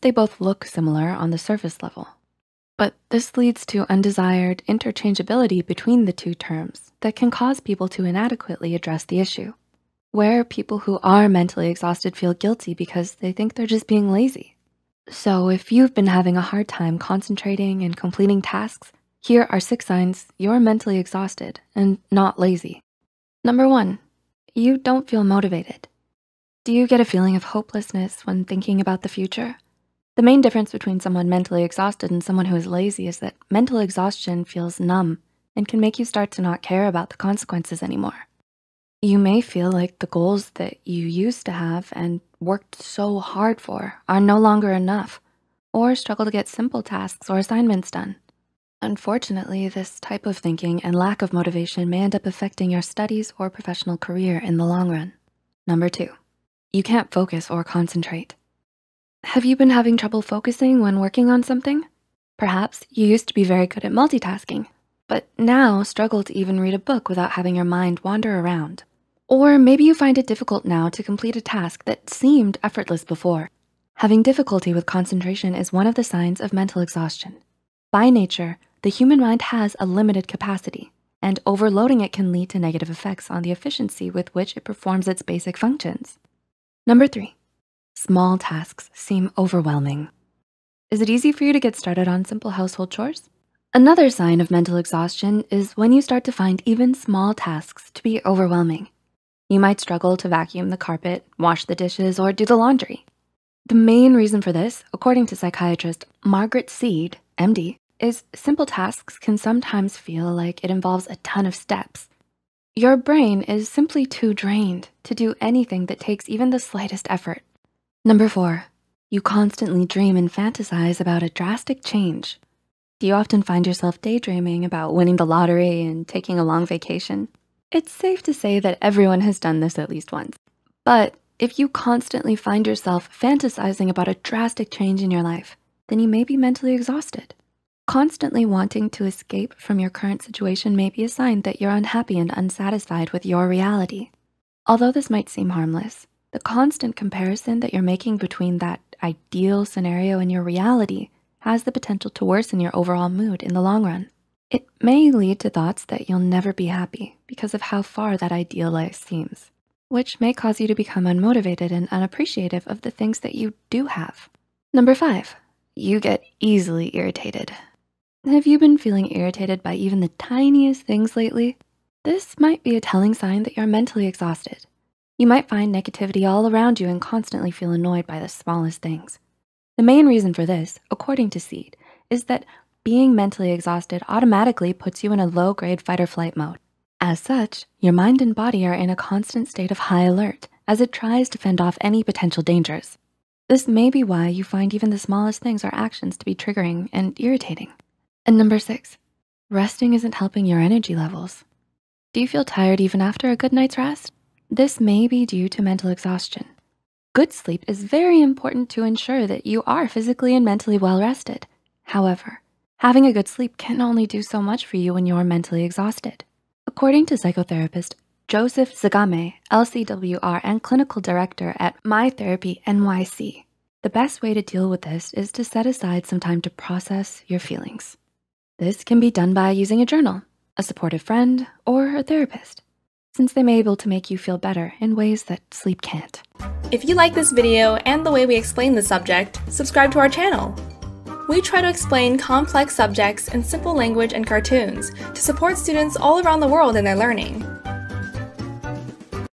they both look similar on the surface level. But this leads to undesired interchangeability between the two terms that can cause people to inadequately address the issue. Where people who are mentally exhausted feel guilty because they think they're just being lazy. So if you've been having a hard time concentrating and completing tasks, here are six signs you're mentally exhausted and not lazy. Number one, you don't feel motivated. Do you get a feeling of hopelessness when thinking about the future? The main difference between someone mentally exhausted and someone who is lazy is that mental exhaustion feels numb and can make you start to not care about the consequences anymore. You may feel like the goals that you used to have and worked so hard for are no longer enough or struggle to get simple tasks or assignments done. Unfortunately, this type of thinking and lack of motivation may end up affecting your studies or professional career in the long run. Number two, you can't focus or concentrate. Have you been having trouble focusing when working on something? Perhaps you used to be very good at multitasking, but now struggle to even read a book without having your mind wander around. Or maybe you find it difficult now to complete a task that seemed effortless before. Having difficulty with concentration is one of the signs of mental exhaustion. By nature, the human mind has a limited capacity and overloading it can lead to negative effects on the efficiency with which it performs its basic functions. Number three, Small tasks seem overwhelming. Is it easy for you to get started on simple household chores? Another sign of mental exhaustion is when you start to find even small tasks to be overwhelming. You might struggle to vacuum the carpet, wash the dishes, or do the laundry. The main reason for this, according to psychiatrist Margaret Seed, MD, is simple tasks can sometimes feel like it involves a ton of steps. Your brain is simply too drained to do anything that takes even the slightest effort. Number four, you constantly dream and fantasize about a drastic change. Do you often find yourself daydreaming about winning the lottery and taking a long vacation? It's safe to say that everyone has done this at least once. But if you constantly find yourself fantasizing about a drastic change in your life, then you may be mentally exhausted. Constantly wanting to escape from your current situation may be a sign that you're unhappy and unsatisfied with your reality. Although this might seem harmless, the constant comparison that you're making between that ideal scenario and your reality has the potential to worsen your overall mood in the long run. It may lead to thoughts that you'll never be happy because of how far that ideal life seems, which may cause you to become unmotivated and unappreciative of the things that you do have. Number five, you get easily irritated. Have you been feeling irritated by even the tiniest things lately? This might be a telling sign that you're mentally exhausted you might find negativity all around you and constantly feel annoyed by the smallest things. The main reason for this, according to SEED, is that being mentally exhausted automatically puts you in a low grade fight or flight mode. As such, your mind and body are in a constant state of high alert as it tries to fend off any potential dangers. This may be why you find even the smallest things or actions to be triggering and irritating. And number six, resting isn't helping your energy levels. Do you feel tired even after a good night's rest? This may be due to mental exhaustion. Good sleep is very important to ensure that you are physically and mentally well rested. However, having a good sleep can only do so much for you when you're mentally exhausted. According to psychotherapist Joseph Zagame, LCWR and clinical director at My Therapy NYC, the best way to deal with this is to set aside some time to process your feelings. This can be done by using a journal, a supportive friend, or a therapist since they may be able to make you feel better in ways that sleep can't. If you like this video and the way we explain the subject, subscribe to our channel. We try to explain complex subjects in simple language and cartoons to support students all around the world in their learning.